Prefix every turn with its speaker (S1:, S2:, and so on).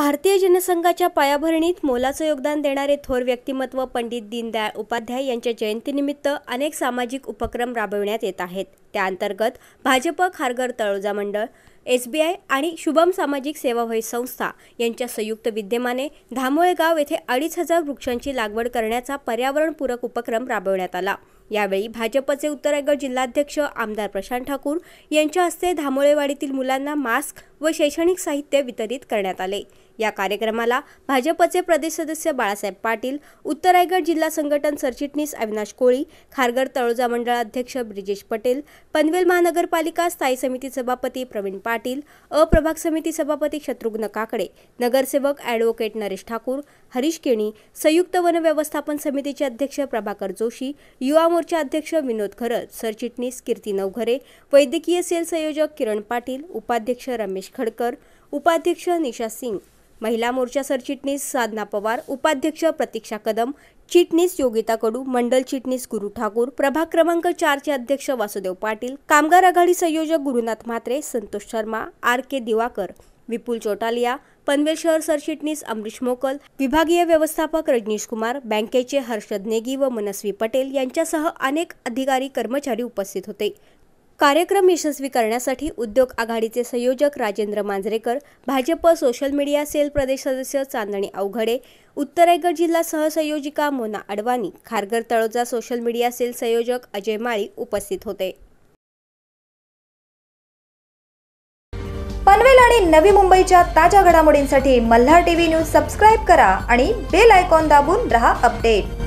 S1: भारतीय जनसंघाच्या पायाभरणीत मोलाचं योगदान देणारे थोर व्यक्तिमत्व पंडित दीनदयाळ उपाध्याय यांच्या जयंतीनिमित्त अनेक सामाजिक उपक्रम राबविण्यात येत आहेत त्याअंतर्गत भाजप खारघर तळोजा मंडळ एसबीआय आणि शुभम सामाजिक सेवाभावी संस्था यांच्या संयुक्त विद्यमाने धामोळे गाव येथे अडीच हजार वृक्षांची लागवड करण्याचा पर्यावरणपूरक उपक्रम राबवण्यात आला यावेळी भाजपचे उत्तरागड जिल्हाध्यक्ष आमदार प्रशांत ठाकूर यांच्या हस्ते धामोळेवाडीतील मुलांना मास्क व शैक्षणिक साहित्य वितरित करण्यात आले या कार्यक्रमाला भाजपचे प्रदेश सदस्य बाळासाहेब पाटील उत्तर रायगड जिल्हा संघटन सरचिटणीस अविनाश कोळी खारघर तळोजा मंडळाध्यक्ष ब्रिजेश पटेल पनवेल महानगरपालिका स्थायी समिती सभापती प्रवीण पाटील अप्रभाग समिती सभापती शत्रुघ्न काकडे नगरसेवक ॲडव्होकेट नरेश ठाकूर हरीश केणी संयुक्त वन व्यवस्थापन समितीचे अध्यक्ष प्रभाकर जोशी युवा मोर्चा अध्यक्ष विनोद खरत सरचिटणीस कीर्ती नवघरे वैद्यकीय सेल संयोजक किरण पाटील उपाध्यक्ष रमेश खडकर उपाध्यक्ष निशा सिंग महिला मोर्चा सरचिटणीस साधना पवार उपाध्यक्ष प्रतीक्षा कदम चिटणीस योगिता कडू मंडल चिटणीस गुरु ठाकूर प्रभाग क्रमांक चारचे अध्यक्ष वासुदेव पाटील कामगार आघाडी संयोजक गुरुनाथ म्हात्रे संतोष शर्मा आर के दिवाकर विपुल चोटालिया पनवेल शहर सरचिटणीस अमरीश मोकल विभागीय व्यवस्थापक रजनीश कुमार बँकेचे हर्षद नेगी व मनस्वी पटेल यांच्यासह अनेक अधिकारी कर्मचारी उपस्थित होते कार्यक्रम यशस्वी करण्यासाठी उद्योग आघाडीचे संयोजक Rajendra Manjrekar BJP social media cell प्रदेश सदस्य चांदणी अवघडे उत्तरायगड जिल्हा सहसंयोजिका Mona Advani Kharghar Taloja social media cell संयोजक अजय माळी उपस्थित होते पनवेल आणि नवी मुंबईच्या ताज्या घडामोडींसाठी
S2: मल्हार टीव्ही न्यूज सबस्क्राईब करा आणि बेल आयकॉन दाबून रहा अपडेट